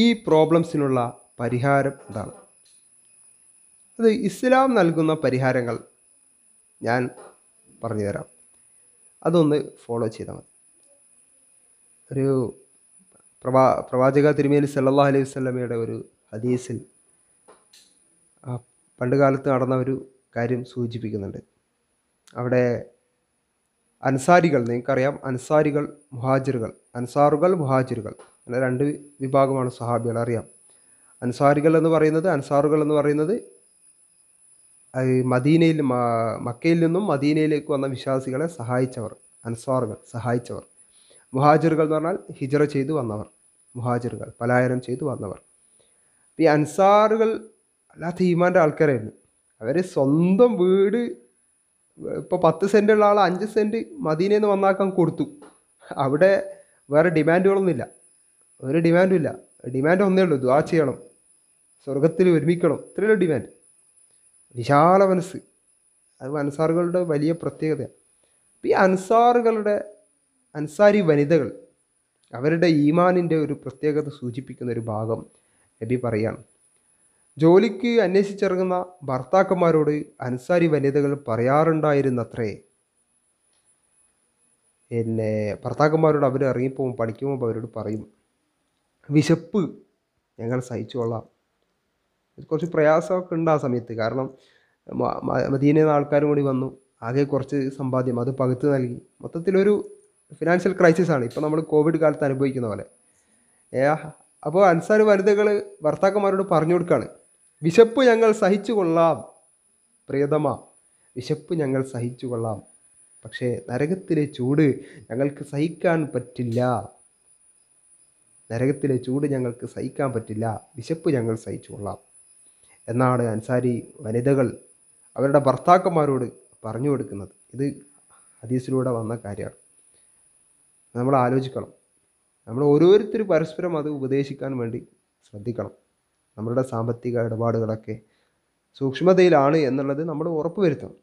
ഈ പ്രോബ്ലംസിനുള്ള പരിഹാരം ഇതാണ് അത് ഇസ്ലാം നൽകുന്ന പരിഹാരങ്ങൾ ഞാൻ പറഞ്ഞുതരാം അതൊന്ന് ഫോളോ ചെയ്താൽ മതി ഒരു പ്രവാ പ്രവാചക തിരുമേലി സല്ലാ അലൈഹി സ്വലമയുടെ ഒരു ഹദീസിൽ പണ്ട് കാലത്ത് നടന്ന ഒരു കാര്യം സൂചിപ്പിക്കുന്നുണ്ട് അവിടെ അൻസാരികൾ നിങ്ങൾക്കറിയാം അൻസാരികൾ മുഹാജിറുകൾ അൻസാറുകൾ മുഹാജിറുകൾ അങ്ങനെ രണ്ട് വിഭാഗമാണ് സഹാബികൾ അറിയാം അൻസാരികൾ എന്ന് പറയുന്നത് അൻസാറുകൾ എന്ന് പറയുന്നത് മദീനയിൽ മക്കയിൽ നിന്നും മദീനയിലേക്ക് വന്ന വിശ്വാസികളെ സഹായിച്ചവർ അൻസാറുകൾ സഹായിച്ചവർ മുഹാജിറുകൾ എന്ന് പറഞ്ഞാൽ ഹിജറ ചെയ്തു വന്നവർ മുഹാജിറുകൾ പലായനം ചെയ്തു വന്നവർ ഈ അൻസാറുകൾ അല്ലാത്ത ഈമാൻ്റെ ആൾക്കാരായിരുന്നു അവർ സ്വന്തം വീട് ഇപ്പോൾ പത്ത് സെൻറ്റുള്ള ആൾ അഞ്ച് സെൻറ്റ് മദീനയിൽ നിന്ന് വന്നാക്കാൻ കൊടുത്തു അവിടെ വേറെ ഡിമാൻഡുകളൊന്നുമില്ല ഒരു ഡിമാൻഡും ഇല്ല ഡിമാൻഡ് ഒന്നേ ഉള്ളൂ ദ്വാ ചെയ്യണം സ്വർഗത്തിൽ ഒരുമിക്കണം ഇത്രയുള്ള ഡിമാൻഡ് വിശാല മനസ്സ് അത് അൻസാറുകളുടെ വലിയ പ്രത്യേകതയാണ് ഈ അൻസാറുകളുടെ അൻസാരി വനിതകൾ അവരുടെ ഈമാനിൻ്റെ ഒരു പ്രത്യേകത സൂചിപ്പിക്കുന്ന ഒരു ഭാഗം നബി പറയാണ് ജോലിക്ക് അന്വേഷിച്ചിറങ്ങുന്ന ഭർത്താക്കന്മാരോട് അൻസാരി വനിതകൾ പറയാറുണ്ടായിരുന്നത്രേ പിന്നെ ഭർത്താക്കന്മാരോട് അവർ ഇറങ്ങിപ്പോകും പണിക്കുമ്പോൾ അവരോട് പറയും വിശപ്പ് ഞങ്ങൾ സഹിച്ചുകൊള്ളാം കുറച്ച് പ്രയാസമൊക്കെ ഉണ്ട് ആ സമയത്ത് കാരണം മദീനയിൽ നിന്ന് ആൾക്കാരും കൂടി വന്നു ആകെ കുറച്ച് സമ്പാദ്യം അത് പകുത്ത് നൽകി മൊത്തത്തിലൊരു ഫിനാൻഷ്യൽ ക്രൈസിസ് ആണ് ഇപ്പോൾ നമ്മൾ കോവിഡ് കാലത്ത് അനുഭവിക്കുന്ന പോലെ അപ്പോൾ അൻസാർ വനിതകൾ ഭർത്താക്കന്മാരോട് പറഞ്ഞു കൊടുക്കുകയാണ് വിശപ്പ് ഞങ്ങൾ സഹിച്ചു കൊള്ളാം പ്രിയതമ വിശപ്പ് ഞങ്ങൾ സഹിച്ചു കൊള്ളാം പക്ഷേ നരകത്തിലെ ചൂട് ഞങ്ങൾക്ക് സഹിക്കാൻ പറ്റില്ല നരകത്തിലെ ചൂട് ഞങ്ങൾക്ക് സഹിക്കാൻ പറ്റില്ല വിശപ്പ് ഞങ്ങൾ സഹിച്ചുകൊള്ളാം എന്നാണ് അൻസാരി വനിതകൾ അവരുടെ ഭർത്താക്കന്മാരോട് പറഞ്ഞു കൊടുക്കുന്നത് ഇത് ഹദീസിലൂടെ വന്ന കാര്യമാണ് നമ്മൾ ആലോചിക്കണം നമ്മൾ ഓരോരുത്തരും പരസ്പരം അത് ഉപദേശിക്കാൻ വേണ്ടി ശ്രദ്ധിക്കണം നമ്മളുടെ സാമ്പത്തിക ഇടപാടുകളൊക്കെ സൂക്ഷ്മതയിലാണ് എന്നുള്ളത് നമ്മൾ ഉറപ്പുവരുത്തണം